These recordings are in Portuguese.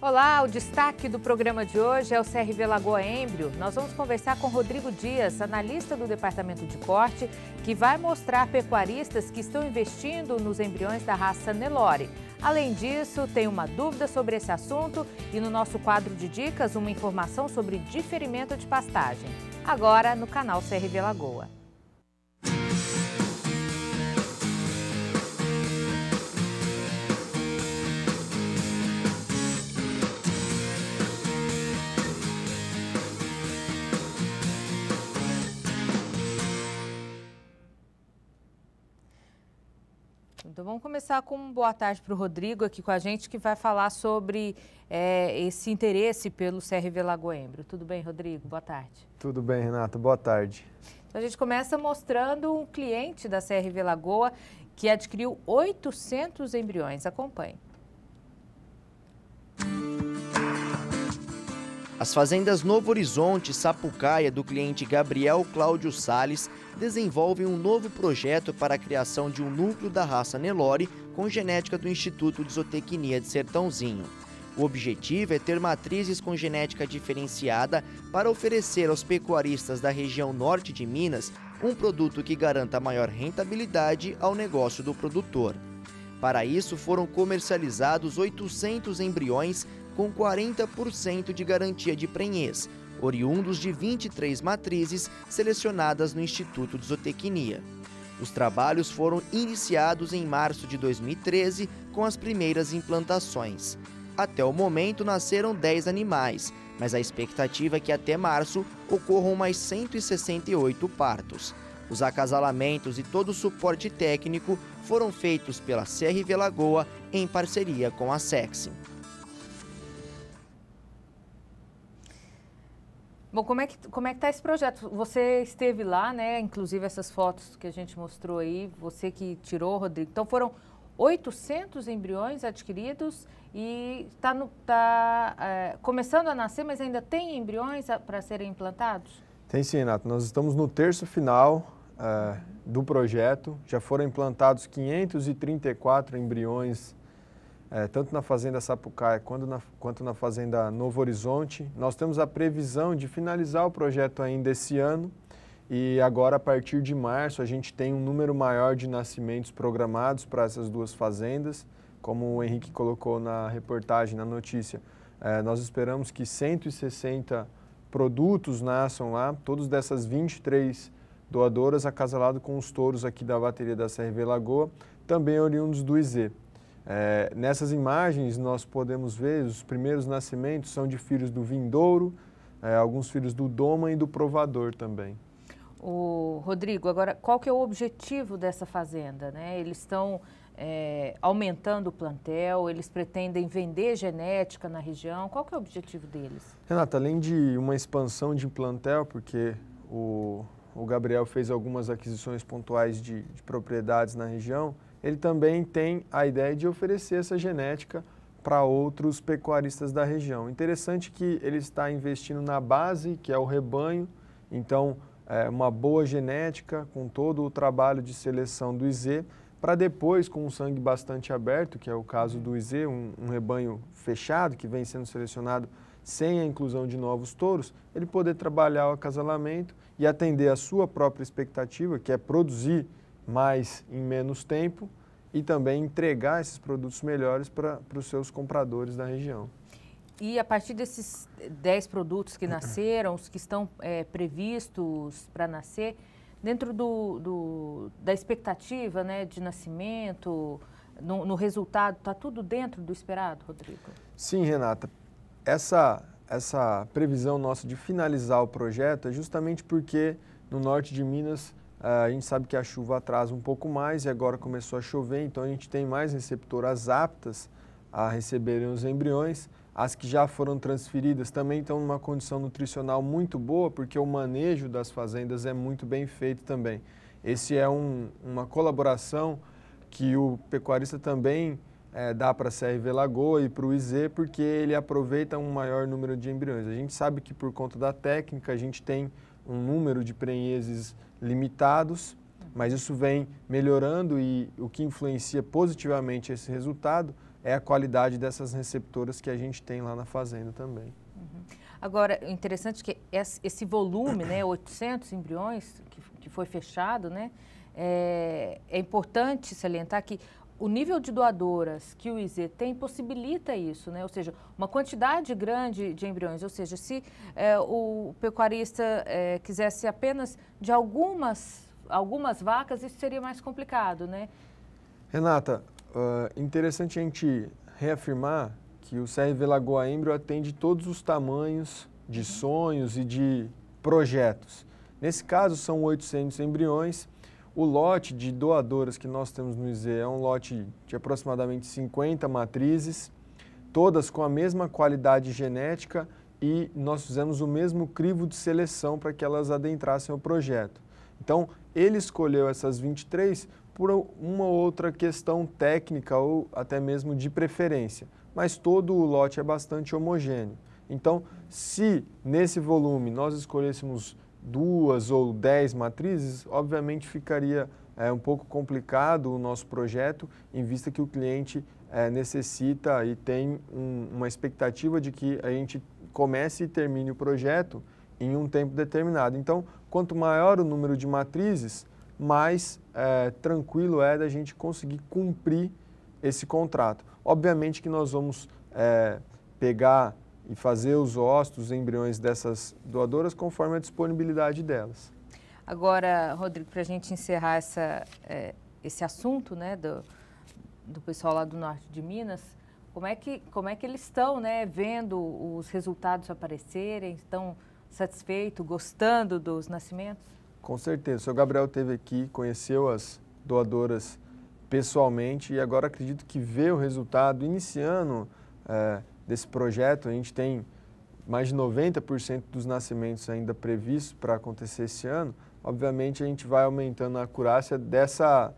Olá, o destaque do programa de hoje é o CRV Lagoa Embrio. Nós vamos conversar com Rodrigo Dias, analista do Departamento de Corte, que vai mostrar pecuaristas que estão investindo nos embriões da raça Nelore. Além disso, tem uma dúvida sobre esse assunto e no nosso quadro de dicas, uma informação sobre diferimento de pastagem. Agora no canal CRV Lagoa. Vamos começar com um boa tarde para o Rodrigo aqui com a gente, que vai falar sobre é, esse interesse pelo CRV Lagoembro. Tudo bem, Rodrigo? Boa tarde. Tudo bem, Renato. Boa tarde. Então, a gente começa mostrando um cliente da CRV Lagoa que adquiriu 800 embriões. Acompanhe. As fazendas Novo Horizonte Sapucaia do cliente Gabriel Cláudio Sales desenvolvem um novo projeto para a criação de um núcleo da raça Nelore com genética do Instituto de Zootecnia de Sertãozinho. O objetivo é ter matrizes com genética diferenciada para oferecer aos pecuaristas da região norte de Minas um produto que garanta maior rentabilidade ao negócio do produtor. Para isso, foram comercializados 800 embriões com 40% de garantia de prenhez, oriundos de 23 matrizes selecionadas no Instituto de Zootecnia. Os trabalhos foram iniciados em março de 2013 com as primeiras implantações. Até o momento nasceram 10 animais, mas a expectativa é que até março ocorram mais 168 partos. Os acasalamentos e todo o suporte técnico foram feitos pela CRV Lagoa em parceria com a Sexim. Bom, como é que como é que está esse projeto? Você esteve lá, né? Inclusive essas fotos que a gente mostrou aí, você que tirou, Rodrigo. Então foram 800 embriões adquiridos e está tá, é, começando a nascer, mas ainda tem embriões para serem implantados? Tem sim, Renato. Nós estamos no terço final é, do projeto. Já foram implantados 534 embriões é, tanto na Fazenda Sapucaia quanto na, quanto na Fazenda Novo Horizonte. Nós temos a previsão de finalizar o projeto ainda esse ano e agora, a partir de março, a gente tem um número maior de nascimentos programados para essas duas fazendas. Como o Henrique colocou na reportagem, na notícia, é, nós esperamos que 160 produtos nasçam lá, todos dessas 23 doadoras acasalado com os touros aqui da bateria da CRV Lagoa, também oriundos do IZ. É, nessas imagens nós podemos ver os primeiros nascimentos são de filhos do vindouro, é, alguns filhos do doma e do provador também. O Rodrigo, agora qual que é o objetivo dessa fazenda? Né? Eles estão é, aumentando o plantel, eles pretendem vender genética na região. Qual que é o objetivo deles? Renata, além de uma expansão de plantel, porque o, o Gabriel fez algumas aquisições pontuais de, de propriedades na região, ele também tem a ideia de oferecer essa genética para outros pecuaristas da região. Interessante que ele está investindo na base, que é o rebanho, então é, uma boa genética com todo o trabalho de seleção do IZ, para depois, com um sangue bastante aberto, que é o caso do IZ, um, um rebanho fechado que vem sendo selecionado sem a inclusão de novos touros, ele poder trabalhar o acasalamento e atender a sua própria expectativa, que é produzir mais em menos tempo e também entregar esses produtos melhores para os seus compradores da região. E a partir desses 10 produtos que nasceram, os que estão é, previstos para nascer, dentro do, do, da expectativa né, de nascimento, no, no resultado, está tudo dentro do esperado, Rodrigo? Sim, Renata. Essa, essa previsão nossa de finalizar o projeto é justamente porque no norte de Minas ah, a gente sabe que a chuva atrasa um pouco mais e agora começou a chover, então a gente tem mais receptoras aptas a receberem os embriões. As que já foram transferidas também estão numa condição nutricional muito boa, porque o manejo das fazendas é muito bem feito também. Esse é um, uma colaboração que o pecuarista também é, dá para a CRV Lagoa e para o IZ, porque ele aproveita um maior número de embriões. A gente sabe que por conta da técnica a gente tem um número de prenheses limitados, mas isso vem melhorando e o que influencia positivamente esse resultado é a qualidade dessas receptoras que a gente tem lá na fazenda também. Uhum. Agora, interessante é que esse volume, né, 800 embriões que, que foi fechado, né, é, é importante salientar que o nível de doadoras que o IZ tem possibilita isso, né? ou seja, uma quantidade grande de embriões. Ou seja, se é, o pecuarista é, quisesse apenas de algumas, algumas vacas, isso seria mais complicado. Né? Renata, uh, interessante a gente reafirmar que o CRV Lagoa Embrio atende todos os tamanhos de uhum. sonhos e de projetos. Nesse caso, são 800 embriões o lote de doadoras que nós temos no IZ é um lote de aproximadamente 50 matrizes, todas com a mesma qualidade genética e nós fizemos o mesmo crivo de seleção para que elas adentrassem o projeto. Então, ele escolheu essas 23 por uma outra questão técnica ou até mesmo de preferência, mas todo o lote é bastante homogêneo. Então, se nesse volume nós escolhêssemos duas ou dez matrizes, obviamente ficaria é, um pouco complicado o nosso projeto, em vista que o cliente é, necessita e tem um, uma expectativa de que a gente comece e termine o projeto em um tempo determinado. Então, quanto maior o número de matrizes, mais é, tranquilo é da gente conseguir cumprir esse contrato. Obviamente que nós vamos é, pegar e fazer os ossos, os embriões dessas doadoras conforme a disponibilidade delas. Agora, Rodrigo, para a gente encerrar essa, é, esse assunto né, do, do pessoal lá do norte de Minas, como é que, como é que eles estão né, vendo os resultados aparecerem? Estão satisfeitos, gostando dos nascimentos? Com certeza. O seu Gabriel esteve aqui, conheceu as doadoras pessoalmente e agora acredito que vê o resultado iniciando é, desse projeto, a gente tem mais de 90% dos nascimentos ainda previstos para acontecer esse ano, obviamente a gente vai aumentando a acurácia dessa,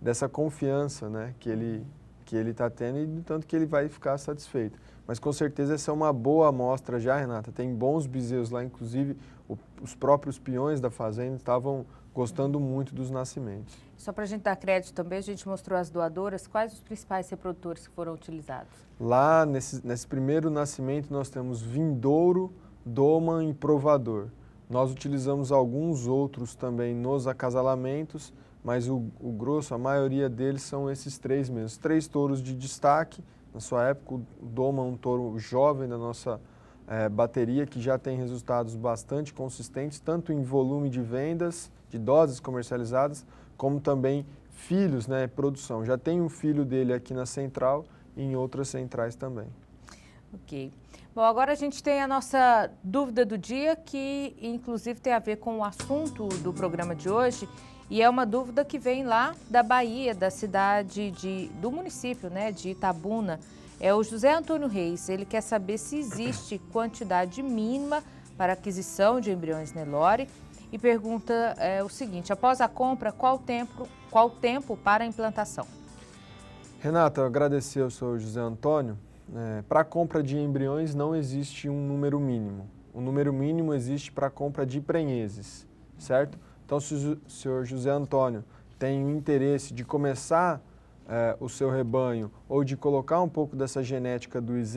dessa confiança né, que, ele, que ele está tendo e do tanto que ele vai ficar satisfeito. Mas com certeza essa é uma boa amostra já, Renata. Tem bons bezerros lá, inclusive o, os próprios peões da fazenda estavam gostando muito dos nascimentos. Só para a gente dar crédito também, a gente mostrou as doadoras, quais os principais reprodutores que foram utilizados? Lá, nesse, nesse primeiro nascimento, nós temos vindouro, doma e provador. Nós utilizamos alguns outros também nos acasalamentos, mas o, o, grosso, a maioria deles são esses três mesmo. Três touros de destaque, na sua época o Doma, um touro jovem da nossa é, bateria, que já tem resultados bastante consistentes, tanto em volume de vendas, de doses comercializadas, como também filhos, né, produção. Já tem um filho dele aqui na Central e em outras centrais também. Ok. Bom, agora a gente tem a nossa dúvida do dia, que inclusive tem a ver com o assunto do programa de hoje, e é uma dúvida que vem lá da Bahia, da cidade de, do município né, de Itabuna. É o José Antônio Reis. Ele quer saber se existe quantidade mínima para aquisição de embriões Nelore e pergunta é, o seguinte: após a compra, qual tempo, qual tempo para a implantação? Renata, eu agradecer ao senhor José Antônio. É, para a compra de embriões não existe um número mínimo. O número mínimo existe para a compra de prenheses, certo? Então, se o senhor José Antônio tem o interesse de começar eh, o seu rebanho ou de colocar um pouco dessa genética do IZ,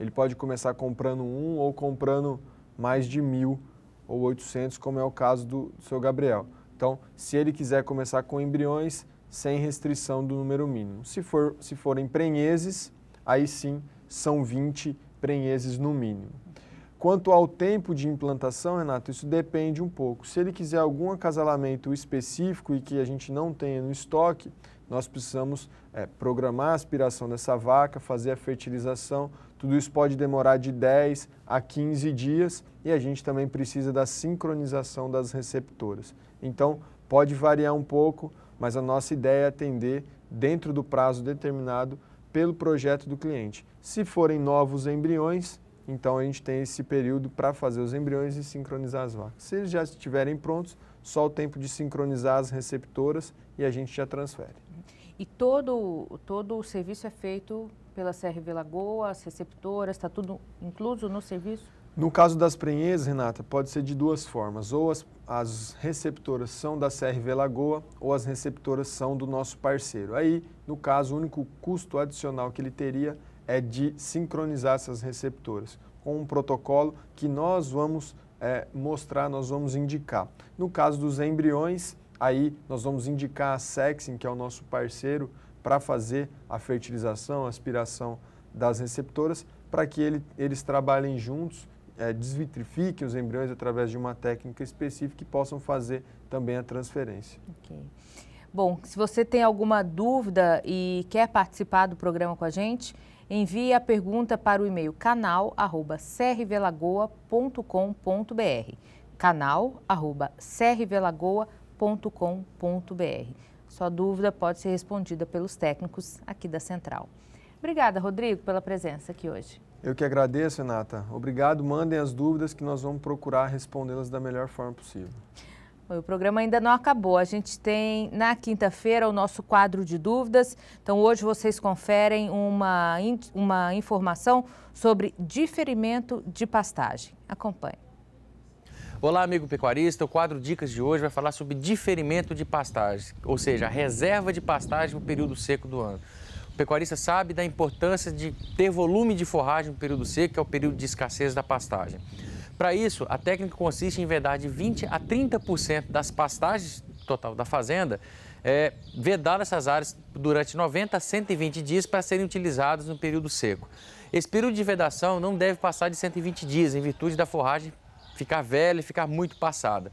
ele pode começar comprando um ou comprando mais de mil ou 800, como é o caso do, do seu Gabriel. Então, se ele quiser começar com embriões, sem restrição do número mínimo. Se, for, se forem prenheses, aí sim são 20 prenheses no mínimo. Quanto ao tempo de implantação, Renato, isso depende um pouco. Se ele quiser algum acasalamento específico e que a gente não tenha no estoque, nós precisamos é, programar a aspiração dessa vaca, fazer a fertilização. Tudo isso pode demorar de 10 a 15 dias e a gente também precisa da sincronização das receptoras. Então, pode variar um pouco, mas a nossa ideia é atender dentro do prazo determinado pelo projeto do cliente. Se forem novos embriões, então a gente tem esse período para fazer os embriões e sincronizar as vacas. Se eles já estiverem prontos, só o tempo de sincronizar as receptoras e a gente já transfere. E todo, todo o serviço é feito pela CRV Lagoa, as receptoras, está tudo incluso no serviço? No caso das prenhez, Renata, pode ser de duas formas. Ou as, as, receptoras são da CRV Lagoa ou as receptoras são do nosso parceiro. Aí, no caso, o único custo adicional que ele teria é de sincronizar essas receptoras com um protocolo que nós vamos é, mostrar, nós vamos indicar. No caso dos embriões, aí nós vamos indicar a Sexin, que é o nosso parceiro, para fazer a fertilização, a aspiração das receptoras, para que ele, eles trabalhem juntos, é, desvitrifiquem os embriões através de uma técnica específica e possam fazer também a transferência. Okay. Bom, se você tem alguma dúvida e quer participar do programa com a gente, envie a pergunta para o e-mail canal.crvelagoa.com.br canal.crvelagoa.com.br Sua dúvida pode ser respondida pelos técnicos aqui da central. Obrigada, Rodrigo, pela presença aqui hoje. Eu que agradeço, Renata. Obrigado. Mandem as dúvidas que nós vamos procurar respondê-las da melhor forma possível. O programa ainda não acabou. A gente tem na quinta-feira o nosso quadro de dúvidas. Então, hoje vocês conferem uma, uma informação sobre diferimento de pastagem. Acompanhe. Olá, amigo pecuarista. O quadro Dicas de hoje vai falar sobre diferimento de pastagem, ou seja, a reserva de pastagem no período seco do ano. O pecuarista sabe da importância de ter volume de forragem no período seco, que é o período de escassez da pastagem. Para isso, a técnica consiste em vedar de 20 a 30% das pastagens total da fazenda, é, vedar essas áreas durante 90 a 120 dias para serem utilizadas no período seco. Esse período de vedação não deve passar de 120 dias, em virtude da forragem ficar velha e ficar muito passada.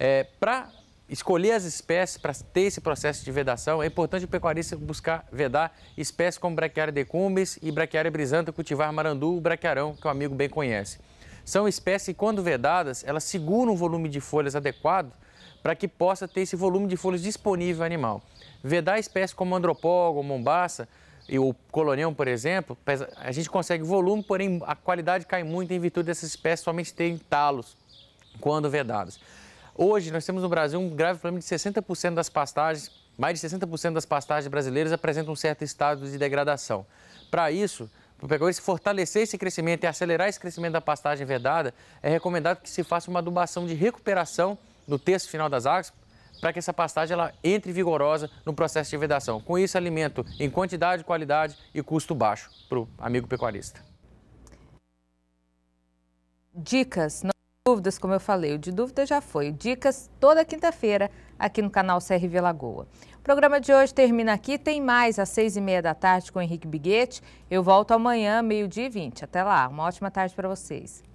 É, para escolher as espécies para ter esse processo de vedação, é importante o pecuarista buscar vedar espécies como braquiária decumbens e braquiária brisanta, cultivar marandu, braquiarão, que o amigo bem conhece. São espécies que, quando vedadas, elas seguram um volume de folhas adequado para que possa ter esse volume de folhas disponível ao animal. Vedar espécies como andropólogo, mombaça e o colonião, por exemplo, a gente consegue volume, porém a qualidade cai muito em virtude dessas espécies somente terem talos quando vedadas. Hoje, nós temos no Brasil um grave problema de 60% das pastagens, mais de 60% das pastagens brasileiras apresentam um certo estado de degradação. Para isso, para o pecuarista fortalecer esse crescimento e acelerar esse crescimento da pastagem vedada, é recomendado que se faça uma adubação de recuperação no terço final das águas, para que essa pastagem ela entre vigorosa no processo de vedação. Com isso, alimento em quantidade, qualidade e custo baixo para o amigo pecuarista. Dicas dúvidas, como eu falei, o de dúvidas já foi. Dicas toda quinta-feira aqui no canal CRV Lagoa. O programa de hoje termina aqui, tem mais às seis e meia da tarde com o Henrique Biguete. Eu volto amanhã, meio-dia e vinte. Até lá, uma ótima tarde para vocês.